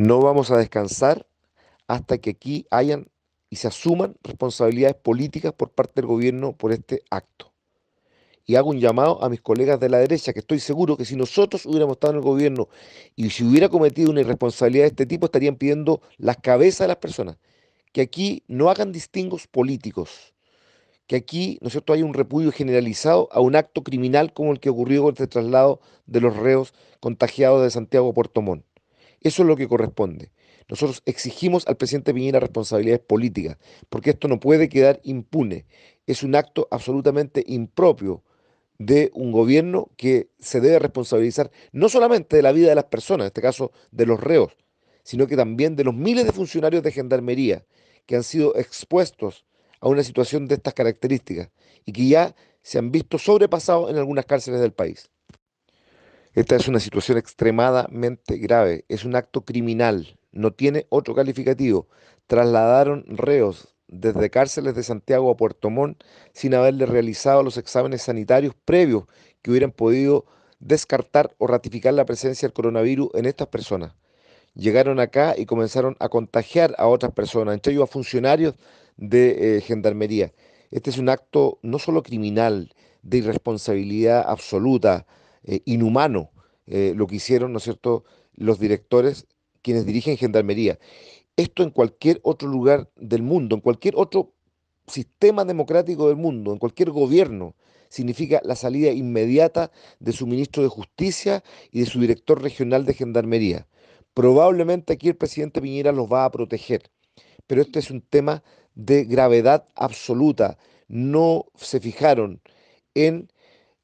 No vamos a descansar hasta que aquí hayan y se asuman responsabilidades políticas por parte del gobierno por este acto. Y hago un llamado a mis colegas de la derecha, que estoy seguro que si nosotros hubiéramos estado en el gobierno y si hubiera cometido una irresponsabilidad de este tipo, estarían pidiendo las cabezas de las personas. Que aquí no hagan distingos políticos, que aquí, ¿no es hay un repudio generalizado a un acto criminal como el que ocurrió con este traslado de los reos contagiados de Santiago a Puerto Montt. Eso es lo que corresponde. Nosotros exigimos al presidente Piñera responsabilidades políticas, porque esto no puede quedar impune. Es un acto absolutamente impropio de un gobierno que se debe responsabilizar no solamente de la vida de las personas, en este caso de los reos, sino que también de los miles de funcionarios de gendarmería que han sido expuestos a una situación de estas características y que ya se han visto sobrepasados en algunas cárceles del país. Esta es una situación extremadamente grave, es un acto criminal, no tiene otro calificativo. Trasladaron reos desde cárceles de Santiago a Puerto Montt sin haberle realizado los exámenes sanitarios previos que hubieran podido descartar o ratificar la presencia del coronavirus en estas personas. Llegaron acá y comenzaron a contagiar a otras personas, entre ellos a funcionarios de eh, gendarmería. Este es un acto no solo criminal, de irresponsabilidad absoluta, eh, inhumano eh, lo que hicieron, ¿no es cierto?, los directores quienes dirigen Gendarmería. Esto en cualquier otro lugar del mundo, en cualquier otro sistema democrático del mundo, en cualquier gobierno, significa la salida inmediata de su ministro de Justicia y de su director regional de Gendarmería. Probablemente aquí el presidente Piñera los va a proteger, pero este es un tema de gravedad absoluta. No se fijaron en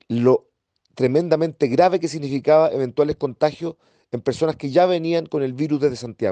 lo tremendamente grave que significaba eventuales contagios en personas que ya venían con el virus desde Santiago.